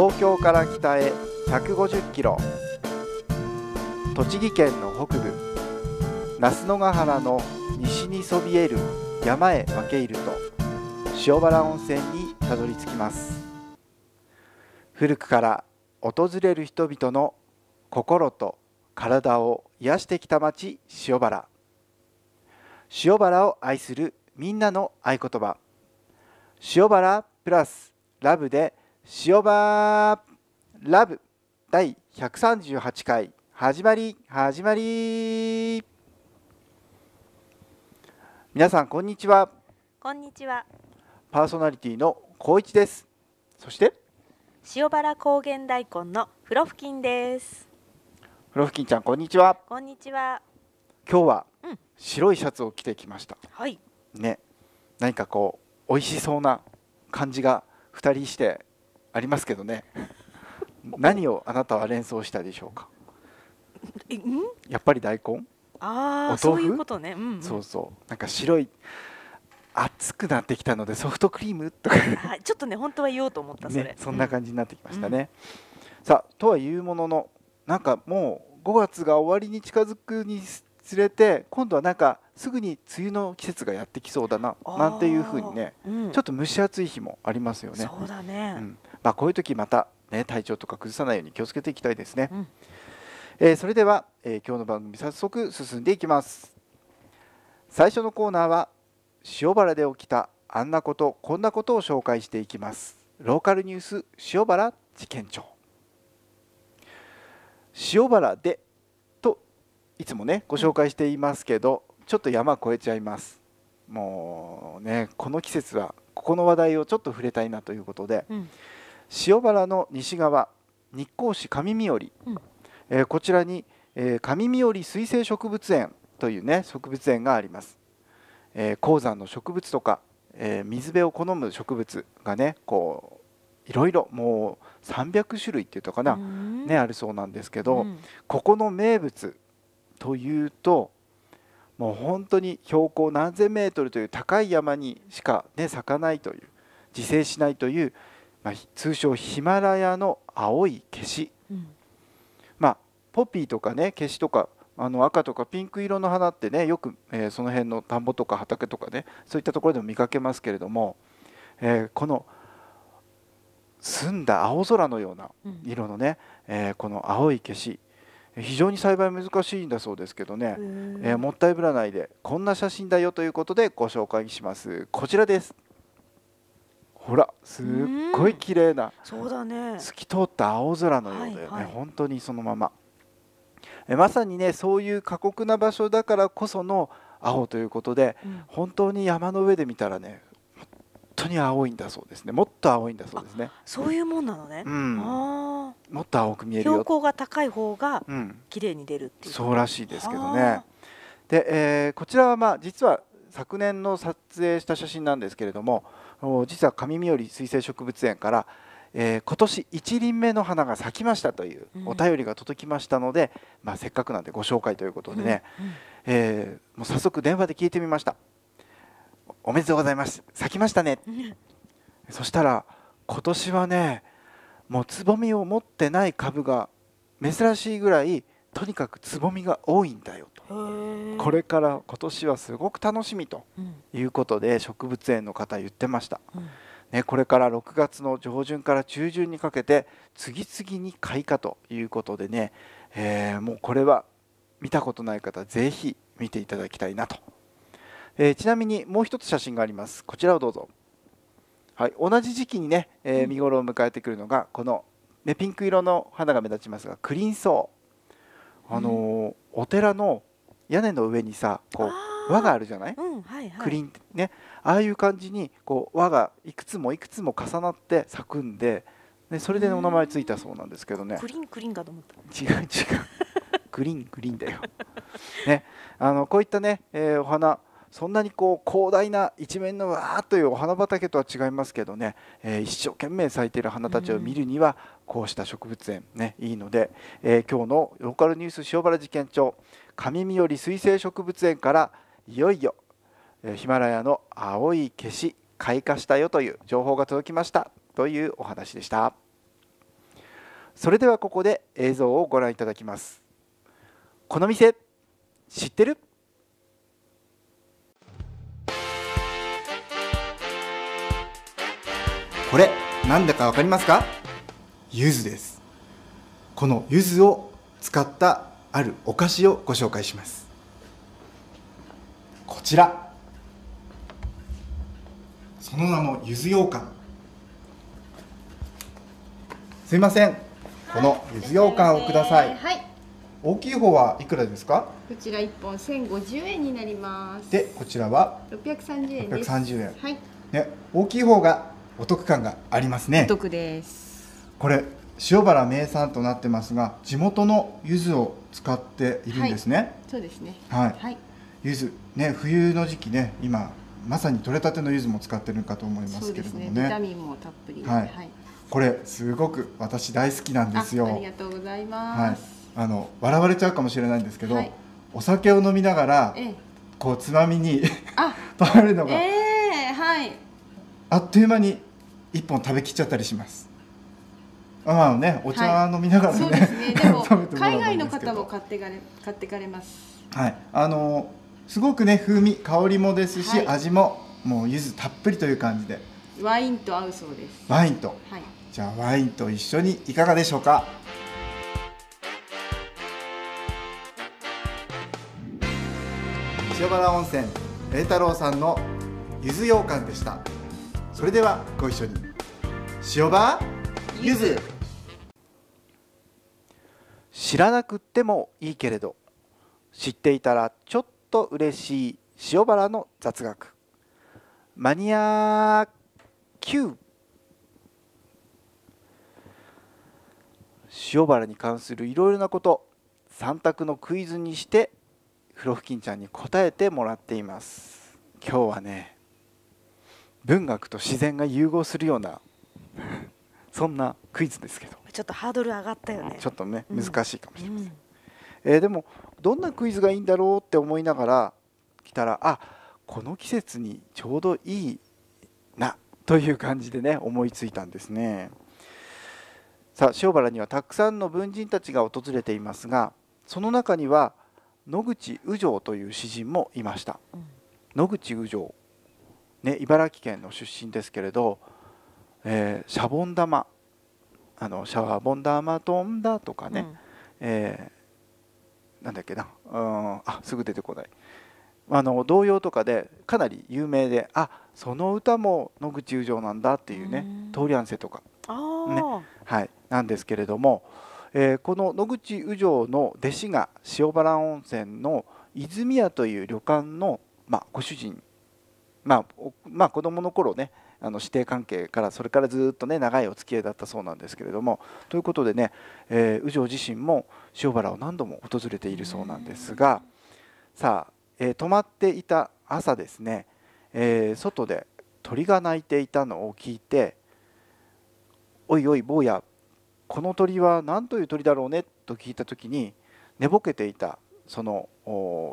東京から北へ150キロ栃木県の北部那須野ヶ原の西にそびえる山へ分け入ると塩原温泉にたどり着きます古くから訪れる人々の心と体を癒してきた町塩原塩原を愛するみんなの合言葉塩原プラスラブで塩場ラブ第138回始まり始まり皆さんこんにちはこんにちはパーソナリティの光一ですそして塩原高原大根のフロフキンですフロフキンちゃんこんにちはこんにちは今日は白いシャツを着てきました、はいね何かこう美味しそうな感じが二人してありますけどね 何をあなたは連想したでしょうかやっぱり大根ああそういうことね、うん、うん、そうそうなんか白い暑くなってきたのでソフトクリームとかちょっとね本当は言おうと思ったそれ、ね、そんな感じになってきましたね、うん、さあとはいうもののなんかもう5月が終わりに近づくにつれて今度はなんかすぐに梅雨の季節がやってきそうだななんていうふうにね、うん、ちょっと蒸し暑い日もありますよねそうだね、うんまあ、こういう時また、ね、体調とか崩さないように気をつけていきたいですね。うん、えー、それでは、えー、今日の番組早速進んでいきます。最初のコーナーは塩原で起きたあんなことこんなことを紹介していきます。ローカルニュース塩原事件長塩原でといつもねご紹介していますけど、うん、ちょっと山越えちゃいますもうねこの季節はここの話題をちょっと触れたいなということで、うん、塩原の西側日光市上三織、うん、えー、こちらに、えー、上三織水生植物園というね植物園があります、えー、鉱山の植物とか、え水辺を好む植物がねこういろいろもう300種類っていうとかな、ね、あるそうなんですけど、うん、ここの名物というともう本当に標高何千メートルという高い山にしか、ね、咲かないという自生しないというまあ、通称ヒマラヤの青い消し、うん、まあ、ポピーとかね消しとかあの赤とかピンク色の花ってねよく、えー、その辺の田んぼとか畑とかねそういったところでも見かけますけれども、えー、この澄んだ青空のような色のね、うん、えー、この青い消し非常に栽培難しいんだそうですけどね、えー、もったいぶらないでこんな写真だよということでご紹介しますこちらです。ほらすっごい綺麗なそうだね透き通った青空のようだよね、はいはい、本当にそのままえまさにねそういう過酷な場所だからこその青ということで、うん、本当に山の上で見たらね本当に青いんだそうですねもっと青いんだそうですねそういうもんなのね、うん、もっと青く見える標高が高い方が綺麗に出るっていう、うん、そうらしいですけどねで、えー、こちらはまあ実は昨年の撮影した写真なんですけれども実は神上より水生植物園から、えー、今年1輪目の花が咲きましたというお便りが届きましたので、うん、まあ、せっかくなんでご紹介ということでね、うんうん、えー、もう早速電話で聞いてみました「おめでとうございます咲きましたね」そしたら今年はねもうつぼみを持ってない株が珍しいぐらいとにかくつぼみが多いんだよこれから今年はすごく楽しみということで植物園の方言ってました、うん、ね、これから6月の上旬から中旬にかけて次々に開花ということでね、えー、もうこれは見たことない方是非見ていただきたいなと、えー、ちなみにもう一つ写真がありますこちらをどうぞ、はい、同じ時期にね、えー、見頃を迎えてくるのがこの、ね、ピンク色の花が目立ちますがクリンソウあのーうん、お寺の屋根の上にさこう輪があるじゃない、うんはいはい、クリンってねああいう感じにこう輪がいくつもいくつも重なって咲くんででそれでお名前ついたそうなんですけどねクリンクリンかと思った違う違うグ リーングリーンだよ、ね、あのこういったね、えー、お花そんなにこう広大な一面のわーというお花畑とは違いますけどね、えー、一生懸命咲いている花たちを見るにはこうした植物園ねいいので、えー、今日のローカルニュース塩原事件帳上三依水生植物園からいよいよヒマラヤの青い消し開花したよという情報が届きましたというお話でしたそれではここで映像をご覧いただきますこの店知ってるこれなんだかわかりますか柚子ですこの柚子を使ったあるお菓子をご紹介しますこちらその名もゆずようかんすいませんこのゆずようかんをください、はい、大きい方はいくらですかこちら1本1050円になりますでこちらは630円です630円、はい、ね、大きい方がお得感がありますねお得ですこれ塩原名産となってますが地元の柚子を使っているんですね、はい、そうですねはい、はい、柚子ね冬の時期ね今まさに取れたての柚子も使ってるかと思いますけれどもね、ね、ビタミンもたっぷり、はい、はい、これすごく私大好きなんですよありがとうございます、はい、あの笑われちゃうかもしれないんですけど、お酒を飲みながら、ええ、こうつまみに食べ るのが、えー、はいあっという間に一本食べきっちゃったりしますああね、お茶飲みながらね、はい、ねでも 海外の方も買ってかれ買ってかれます。はい、あのすごくね風味香りもですし、はい、味ももう柚子たっぷりという感じで。ワインと合うそうです。ワインと。はい。じゃあワインと一緒にいかがでしょうか。塩原温泉栄太郎さんの柚子羊羹でした。それではご一緒に。塩場。ゆず知らなくってもいいけれど知っていたらちょっと嬉しい塩原の雑学マニア Q 塩原に関するいろいろなこと3択のクイズにして風呂ふきちゃんに答えてもらっています今日はね文学と自然が融合するようなそんなクイズですけどちょっとハードル上がったよねちょっとね難しいかもしれません、うんえー、でもどんなクイズがいいんだろうって思いながら来たらあこの季節にちょうどいいなという感じでね思いついたんですねさあ塩原にはたくさんの文人たちが訪れていますがその中には野口宇城という詩人もいました、うん、野口宇城ね茨城県の出身ですけれどえー、シャボン玉あのシャワーボン玉飛んだとかね、うん、えー、なんだっけなうんあすぐ出てこないあの童謡とかでかなり有名であその歌も野口友情なんだっていうね「通りあんせ」とか、ねはい、なんですけれども、えー、この野口友情の弟子が塩原温泉の泉屋という旅館の、まあ、ご主人まあ、まあ、子供の頃ねあの師弟関係からそれからずっとね長いお付き合いだったそうなんですけれどもということでねえー、右自身も塩原を何度も訪れているそうなんですがさあ、えー、泊まっていた朝ですね、えー、外で鳥が鳴いていたのを聞いて「おいおい坊やこの鳥は何という鳥だろうね」と聞いた時に寝ぼけていたその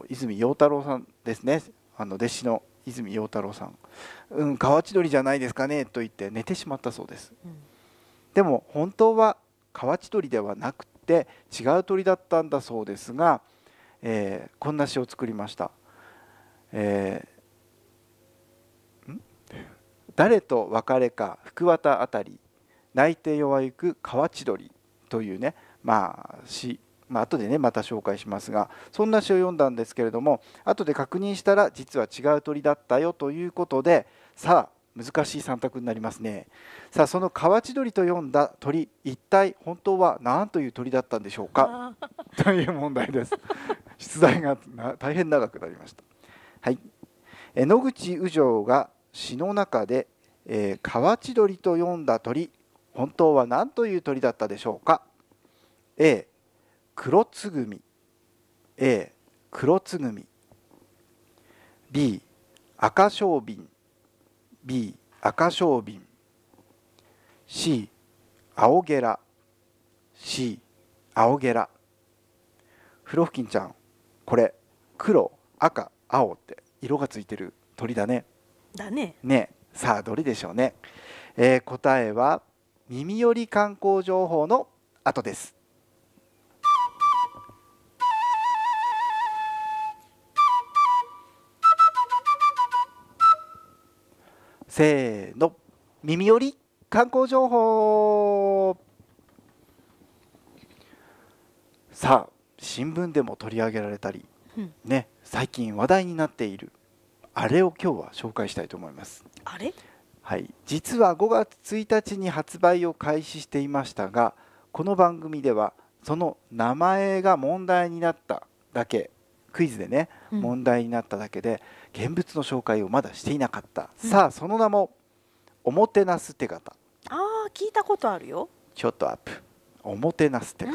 泉陽太郎さんですねあの弟子の泉陽太郎さん「うん河内鳥じゃないですかね」と言って寝てしまったそうです、うん、でも本当は河内鳥ではなくて違う鳥だったんだそうですが、えー、こんな詩を作りました、えー、誰と別れか福綿あたり泣いて弱ゆく河内鳥」というねまあ詩まあ後でねまた紹介しますがそんな詩を読んだんですけれども後で確認したら実は違う鳥だったよということでさあ難しい3択になりますねさあその河内鳥と読んだ鳥一体本当は何という鳥だったんでしょうかという問題です出題が大変長くなりましたはい野口宇城が詩の中で、えー、河内鳥と読んだ鳥本当は何という鳥だったでしょうか A 黒つぐみ A 黒つぐみ B 赤小瓶 B 赤小瓶 C 青ゲラ C 青ゲラ風呂ふきんちゃんこれ黒赤青って色がついてる鳥だねだねねさあどれでしょうね、えー、答えは耳より観光情報の後ですせーの耳より観光情報さあ新聞でも取り上げられたり、うん、ね最近話題になっているあれを今日は紹介したいと思いますあれはい実は5月1日に発売を開始していましたがこの番組ではその名前が問題になっただけクイズでね、問題になっただけで現物の紹介をまだしていなかった、うん、さあその名もおもてなす手形ああ聞いたことあるよちょっとアップおもてなす手形、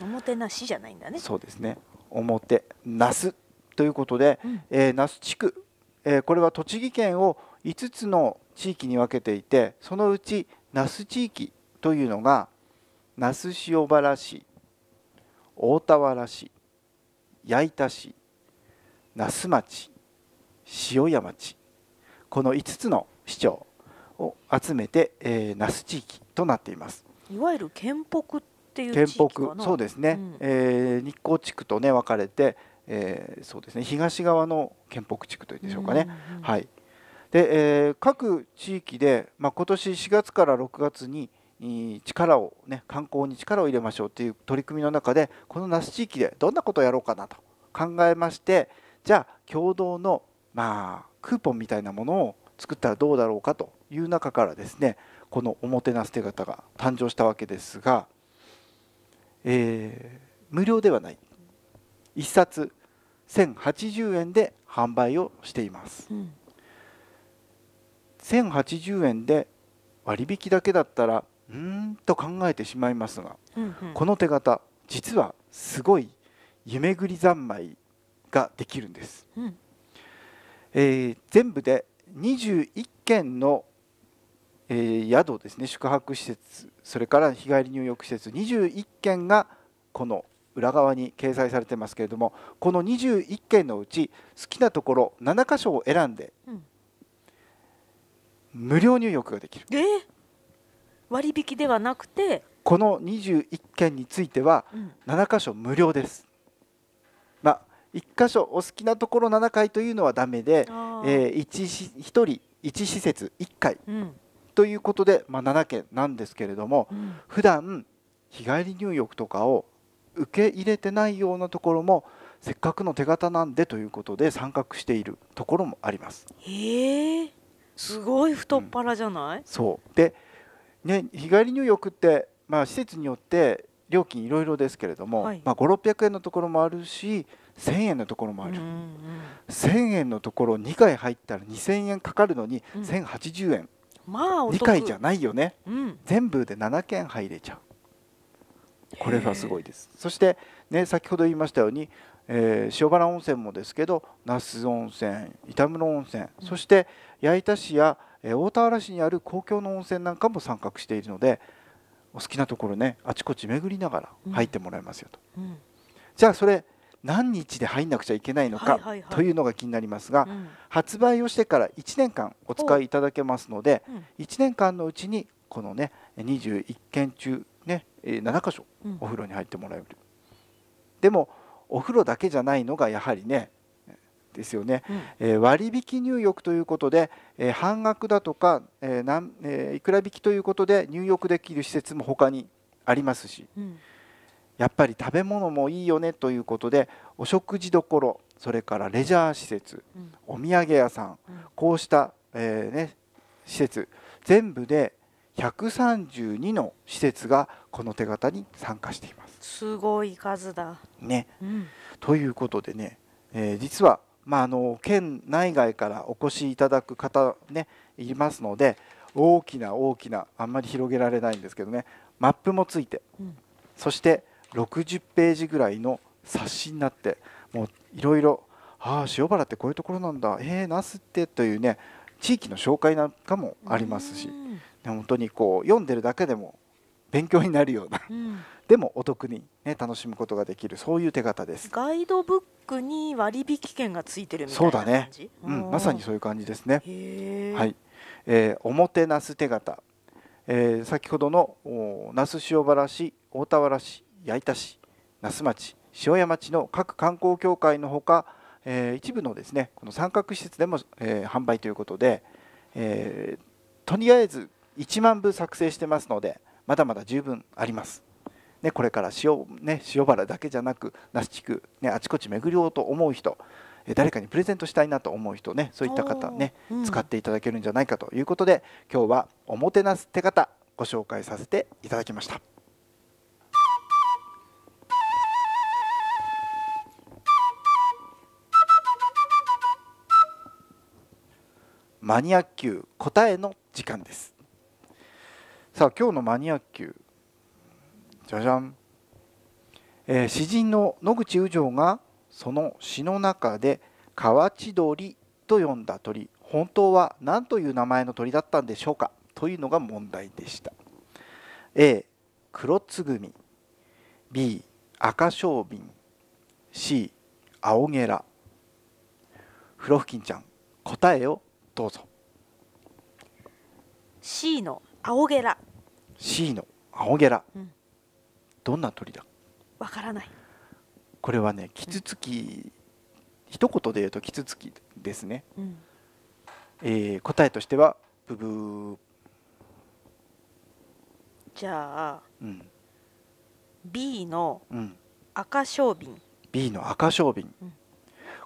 おもてなしじゃないんだねそうですねおもてなすということで、うん、えー、那須地区、えー、これは栃木県を5つの地域に分けていてそのうち那須地域というのが那須塩原市大田原市矢板市那須町塩谷町この5つの市長を集めて、えー、那須地域となっていますいわゆる県北っていう地域かなそうですね、うん、えー、日光地区とね分かれて、えー、そうですね東側の県北地区というんでしょうかね、うんうん、はいで、えー、各地域で、まあ、今年4月から6月に、に力を、ね、観光に力を入れましょうという取り組みの中でこの那須地域でどんなことをやろうかなと考えましてじゃあ共同の、まあ、クーポンみたいなものを作ったらどうだろうかという中からですねこのおもてなす手形が誕生したわけですが、えー、無料ではない1冊1080円で販売をしています、うん、1080円で割引だけだったらうんと考えてしまいますが、うんうん、この手形実はすごい夢ぐり三昧ができるんです、うん、えー、全部で21件の、えー、宿ですね宿泊施設それから日帰り入浴施設21件がこの裏側に掲載されてますけれどもこの21件のうち好きなところ7箇所を選んで、うん、無料入浴ができる。えー割引ではなくてこの21件については7箇所無料です、うん、まあ、1箇所お好きなところ7回というのはダメで、えー、1, 1人1施設1回、ということで、まあ、7件なんですけれども、うん、普段日帰り入浴とかを受け入れてないようなところもせっかくの手形なんでということで参画しているところもあります。えー、すごい太っ腹じゃない、うん、そうでね、日帰り入浴って、まあ、施設によって料金いろいろですけれども、はい、まあ、5600円のところもあるし1000円のところもある、うんうん、1000円のところ2回入ったら2000円かかるのに1080円、うん、まあ2回じゃないよね、うん、全部で7件入れちゃうこれがすごいですそして、ね、先ほど言いましたように、えー、塩原温泉もですけど那須温泉板室温泉、そして矢板市や、うん大田原市にある公共の温泉なんかも参画しているのでお好きなところねあちこち巡りながら入ってもらえますよと、うんうん、じゃあそれ何日で入んなくちゃいけないのかというのが気になりますが、発売をしてから1年間お使いいただけますので、う1年間のうちにこのね21件中ね7箇所お風呂に入ってもらえる、でもお風呂だけじゃないのがやはりねですよね、うん、えー、割引入浴ということで、えー、半額だとか、えーなんえー、いくら引きということで入浴できる施設も他にありますし、うん、やっぱり食べ物もいいよねということでお食事どころそれからレジャー施設、うん、お土産屋さん、こうした、えーね、施設全部で132の施設がこの手形に参加しています。すごい数だ、ねということでね、えー、実はまあ、あの県内外からお越しいただく方、ね、いますので大きな大きなあんまり広げられないんですけどねマップもついて、うん、そして60ページぐらいの冊子になってもういろいろ「ああ塩原ってこういうところなんだえー、なすって」というね地域の紹介なんかもありますし、本当にこう読んでるだけでも勉強になるような、うん、でもお得に、ね、楽しむことができるそういう手形ですガイドブックに割引券がついてるみたいな感じそうだね、うん、まさにそういう感じですねはい、えー、おもてなす手形、えー、先ほどの那須塩原市大田原市矢板市那須町塩谷町の各観光協会のほか、えー、一部のですねこの三角施設でも、えー、販売ということで、えー、とりあえず1万部作成してますのでまだまだ十分あります。ね、これから塩,、ね、塩原だけじゃなく那須地区、ね、あちこち巡りようと思う人誰かにプレゼントしたいなと思う人ねそういった方ね、うん、使っていただけるんじゃないかということで今日はおもてなす手形ご紹介させていただきました。マニアッ答えの時間ですさあ今日のマニアッじゃじゃん、えー、詩人の野口宇城がその詩の中で「河内鳥」と呼んだ鳥本当は何という名前の鳥だったんでしょうかというのが問題でした A 黒つぐみ B 赤ショウビン C 青ゲラフロフキンちゃん答えをどうぞ C の青ゲラ C の青ゲラ、うん、どんな鳥だわからないこれはねキツツキ、うん、一言で言うとキツツキですね、うん、えー、答えとしてはブブーじゃあ、うん、B の赤小瓶、うん、B の赤小瓶、うん、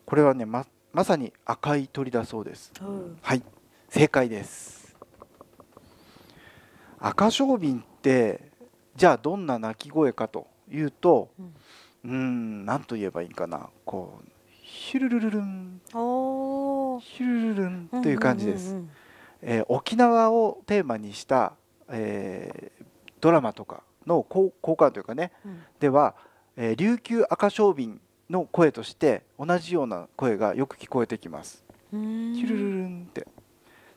これはねままさに赤い鳥だそうです、うん、はい正解です赤小瓶ってじゃあどんな鳴き声かというと、うん、何と言えばいいかなこうヒュルルルルンヒュルルルンという感じです、えー、沖縄をテーマにした、えー、ドラマとかの交換というかね、うん、では、えー、琉球赤小瓶の声として同じような声がよく聞こえてきますヒュルルルンって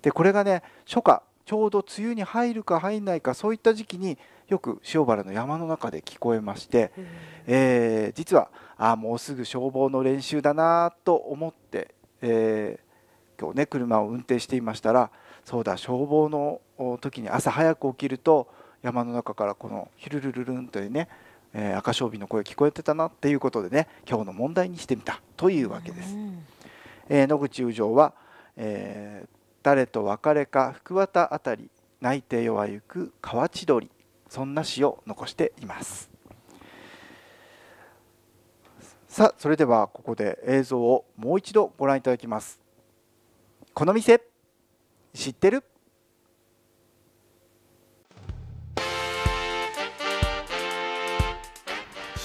でこれがね初夏ちょうど梅雨に入るか入んないかそういった時期によく塩原の山の中で聞こえまして、えー、実はあもうすぐ消防の練習だなと思って、えー、今日ね車を運転していましたらそうだ消防の時に朝早く起きると山の中からこのヒルルルルンというね、えー、赤装備の声聞こえてたなっていうことでね今日の問題にしてみたというわけです。え野口友情は、え誰と別れか福綿あたり泣いて弱ゆく河千鳥そんな詩を残していますさあそれではここで映像をもう一度ご覧いただきますこの店知ってる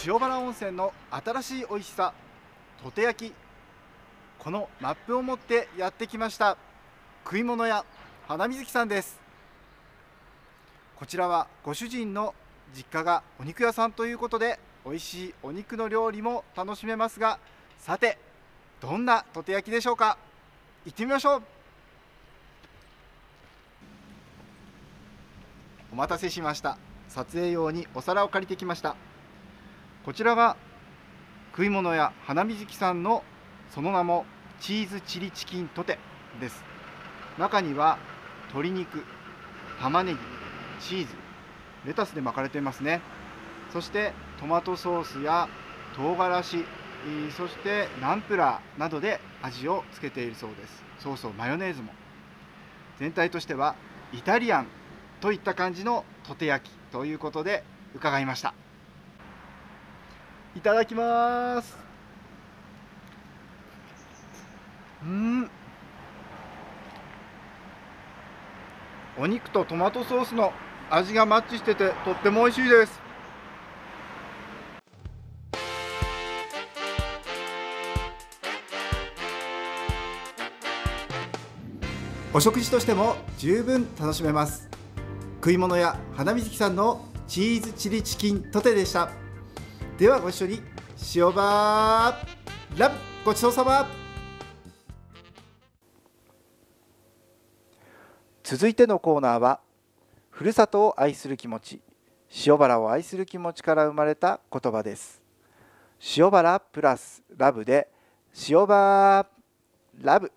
塩原温泉の新しい美味しさとて焼きこのマップを持ってやってきました食い物屋花水木さんですこちらはご主人の実家がお肉屋さんということで美味しいお肉の料理も楽しめますがさてどんなとて焼きでしょうか行ってみましょうお待たせしました撮影用にお皿を借りてきましたこちらは食い物屋花水木さんのその名もチーズチリチキンとてです中には鶏肉玉ねぎチーズレタスで巻かれていますねそしてトマトソースや唐辛子そしてナンプラーなどで味をつけているそうですソースをマヨネーズも全体としてはイタリアンといった感じのとて焼きということで伺いましたいただきますうんお肉とトマトソースの味がマッチしててとっても美味しいですお食事としても十分楽しめます食い物や花水木さんのチーズチリチキントテでしたではご一緒に塩バーラブごちそうさま続いてのコーナーはふるさとを愛する気持ち塩原を愛する気持ちから生まれた言葉です塩原プラスラブで塩原ラブ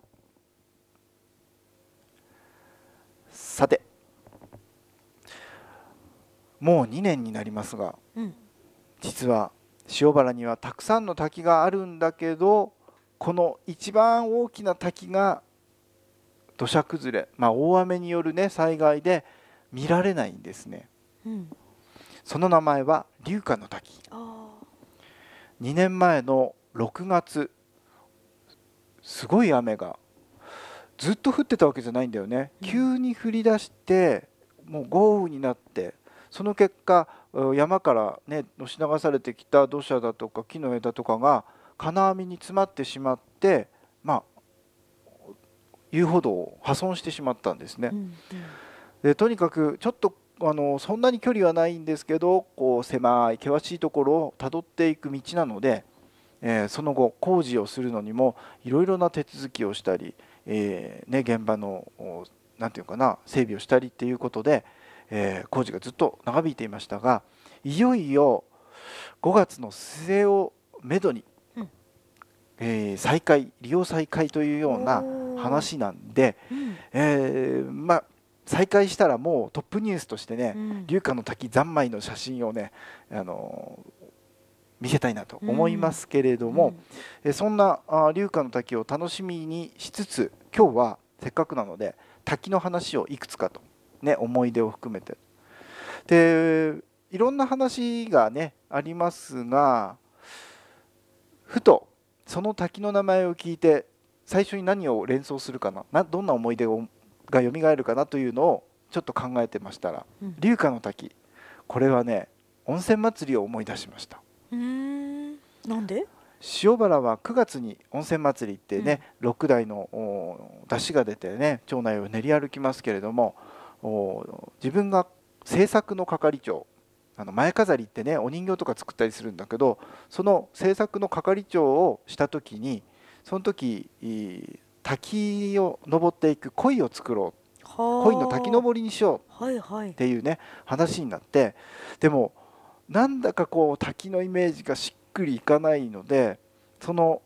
さてもう2年になりますが、うん、実は塩原にはたくさんの滝があるんだけどこの一番大きな滝が土砂崩れ、まあ、大雨による、ね、災害で見られないんですね、うん、その名前は龍花の滝2年前の6月すごい雨がずっと降ってたわけじゃないんだよね、うん、急に降り出してもう豪雨になってその結果山からねのし流されてきた土砂だとか木の枝とかが金網に詰まってしまってまあ遊歩道を破損してしまったんですね。でとにかくちょっとあのそんなに距離はないんですけどこう狭い険しいところをたどっていく道なので、えー、その後工事をするのにもいろいろな手続きをしたり、えー、ね、現場の何て言うかな整備をしたりっていうことで、えー、工事がずっと長引いていましたがいよいよ5月の末をめどにえー、再開利用再開というような話なんで、うん、えー、まあ、再開したらもうトップニュースとしてね、うん、龍華の滝三昧の写真をね、あのー、見せたいなと思いますけれども、うん、えそんな龍華の滝を楽しみにしつつ今日はせっかくなので滝の話をいくつかと、ね、思い出を含めて。でいろんな話がねありますがふとその滝の名前を聞いて最初に何を連想するかななどんな思い出をが蘇るかなというのをちょっと考えてましたら、うん、龍華の滝これはね温泉祭りを思い出しましたんなんで塩原は9月に温泉祭りってね、うん、6台の出汁が出てね町内を練り歩きますけれども自分が制作の係長あの前飾りってねお人形とか作ったりするんだけどその制作の係長をした時にその時滝を登っていく鯉を作ろう鯉の滝登りにしようっていうね話になってでもなんだかこう滝のイメージがしっくりいかないのでその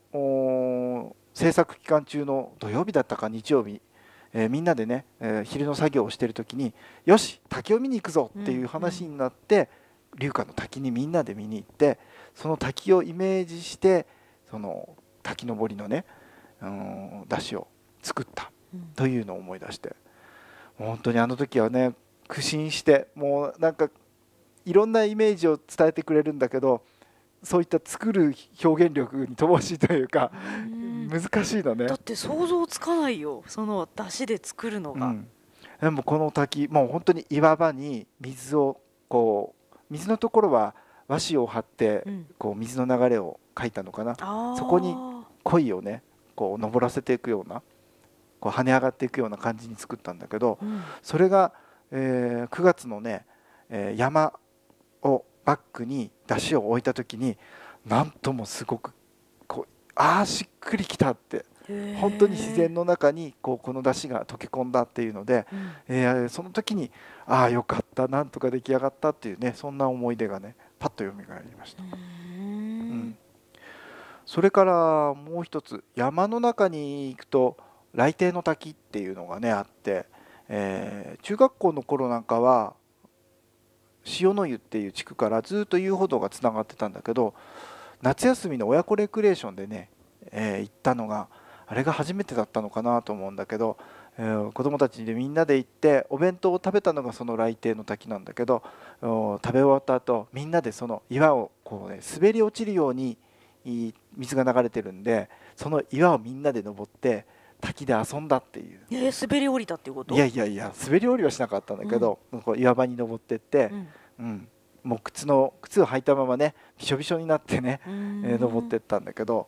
制作期間中の土曜日だったか日曜日えー、みんなでね、えー、昼の作業をしてる時によし滝を見に行くぞっていう話になって、龍華の滝にみんなで見に行ってその滝をイメージしてその滝登りのね、うん、出汁を作ったというのを思い出して、うん、本当にあの時はね苦心してもうなんかいろんなイメージを伝えてくれるんだけどそういった作る表現力に乏しいというか、難しいのねだって想像つかないよその出汁で作るのが、うん、でもこの滝もう本当に岩場に水をこう水のところは和紙を張ってこう水の流れを描いたのかな、そこに鯉をねこう登らせていくようなこう跳ね上がっていくような感じに作ったんだけど、うん、それが、えー、9月のね、えー、山をバックに出汁を置いた時になんともすごくこうああしっくりきたって本当に自然の中にこうこの出汁が溶け込んだっていうので、うん、えー、その時にああよかったなんとか出来上がったっていうねそんな思い出がねパッとよみがえりました。うんそれからもう一つ山の中に行くと雷帝の滝っていうのがねあって、えー、中学校の頃なんかは塩の湯っていう地区からずっと遊歩道がつながってたんだけど夏休みの親子レクレーションでね、えー、行ったのがあれが初めてだったのかなと思うんだけどえ子どもたちでみんなで行ってお弁当を食べたのがその来帝の滝なんだけど食べ終わった後みんなでその岩をこう、ね、滑り落ちるように水が流れてるんでその岩をみんなで登って滝で遊んだっていう、えー、滑り降りたっていうこといやいやいや滑り降りはしなかったんだけど、うん、こう岩場に登ってって、うん、うん、もう靴の靴を履いたままねびしょびしょになってね、えー、登ってったんだけど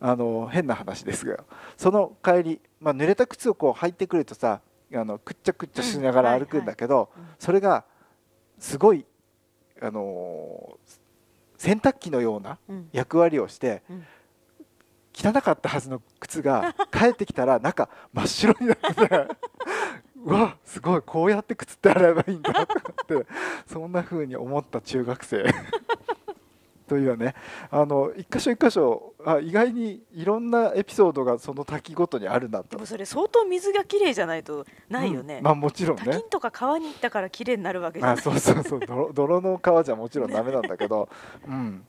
あの変な話ですがその帰りまあ、濡れた靴をこう履いてくるとさあのくっちゃくっちゃしながら歩くんだけど、それがすごい、あの洗濯機のような役割をして、汚かったはずの靴が帰ってきたら中 真っ白になって うわすごいこうやって靴って洗えばいいんだとかってそんなふうに思った中学生というねあの一箇所一箇所あ意外にいろんなエピソードがその滝ごとにあるなとでもそれ相当水がきれいじゃないとないよね、うん、まあもちろんね滝とか川に行ったからきれいになるわけじゃないあそうそうそう泥泥の川じゃもちろんダメなんだけど、ね、うん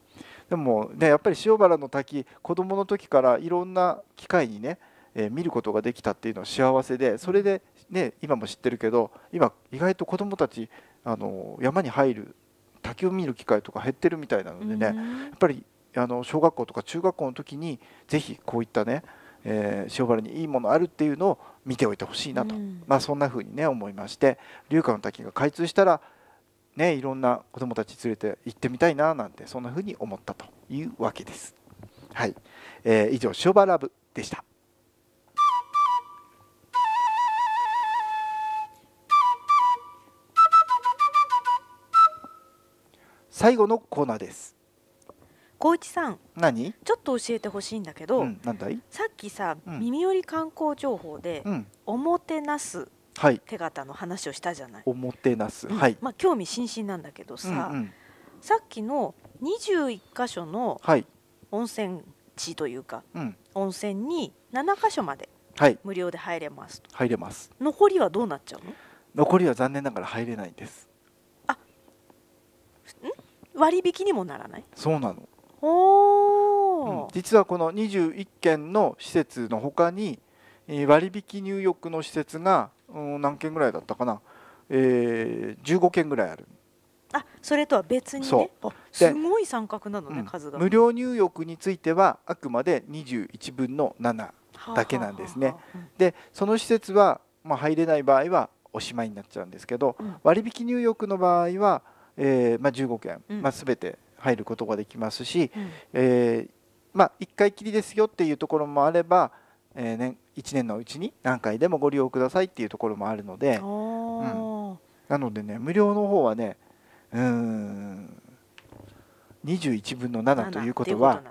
でもねやっぱり塩原の滝子供の時からいろんな機会にね、えー、見ることができたっていうのは幸せでそれでね今も知ってるけど今意外と子供たちあの山に入る球を見る機会とか減ってるみたいなのでね、やっぱりあの小学校とか中学校の時にぜひこういったね、えー、塩原にいいものあるっていうのを見ておいてほしいなと、まあ、そんな風にね思いまして龍華の滝が開通したらね、いろんな子どもたち連れて行ってみたいななんてそんな風に思ったというわけです。はい、えー、以上塩原部でした。最後のコーナーです光一さん何ちょっと教えてほしいんだけど、うん、なんだいさっきさ、うん、耳寄り観光情報で、うん、おもてなす手形の話をしたじゃない、はい、おもてなす、はい、まあ、興味津々なんだけどさ、うんうん、さっきの21箇所の温泉地というか、はい、温泉に7箇所まで無料で入れますと、入れます残りはどうなっちゃうの残りは残念ながら入れないんです割引にもならないそうなのお、うん、実はこの21件の施設のほかに割引入浴の施設が、うん、何件ぐらいだったかな、えー、15件ぐらいあるあそれとは別にねすごい三角なのね、うん、数が無料入浴についてはあくまで21分の7だけなんですね、はあはあはあ、でその施設は、まあ、入れない場合はおしまいになっちゃうんですけど、うん、割引入浴の場合はえーまあ、15件、まあ、全て入ることができますし、うん、えー、まあ、1回きりですよっていうところもあれば、えーね、1年のうちに何回でもご利用くださいっていうところもあるので、うん、なのでね無料の方はねうん21分の7ということは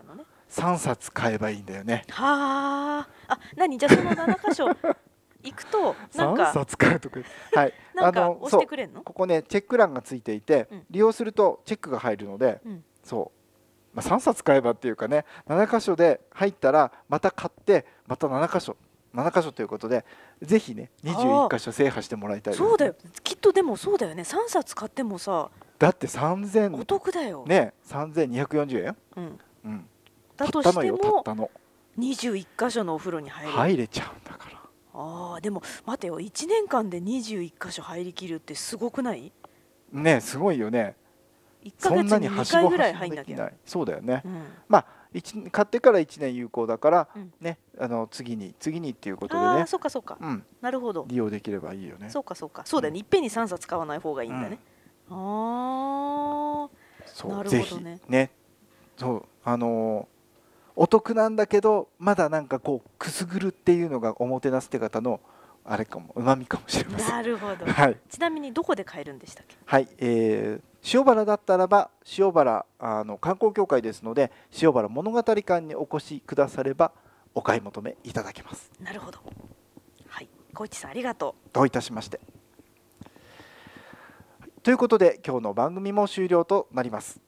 3冊買えばいいんだよね。はあ何じゃその7箇所 行くとなんか3冊買うとか はいなんか押してくれんのここねチェック欄がついていて、利用するとチェックが入るので、うん、そう、まあ、3冊買えばっていうかね7箇所で入ったらまた買ってまた7箇所7箇所ということでぜひね21箇所制覇してもらいたい、ね、そうだよきっとでもそうだよね3冊買ってもさだって3千お得だよね3240円うん、うん、だとしてもたっ21箇所のお風呂に入れ入れちゃうんだからああでも待てよ1年間で21箇所入りきるってすごくないねすごいよね1ヶ月に2回ぐらい入んなきゃそうだよね、うん、まあ買ってから1年有効だから、うん、ね、あの次に次にっていうことでねそうかそうか、うん、なるほど利用できればいいよねそうかそうかそうだよね、いっぺんに3冊買わない方がいいんだね、ああなるほどねねそうあのーお得なんだけどまだなんかこうくすぐるっていうのがおもてなす手て方のあれかもうまみかもしれませんなるほど、はい、ちなみにどこで買えるんでしたっけはい、えー、塩原だったらば塩原あの観光協会ですので塩原物語館にお越しくださればお買い求めいただけますなるほどはい小市さんありがとうどういたしましてということで今日の番組も終了となります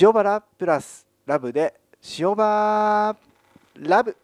塩原プラスラブで塩場ラブ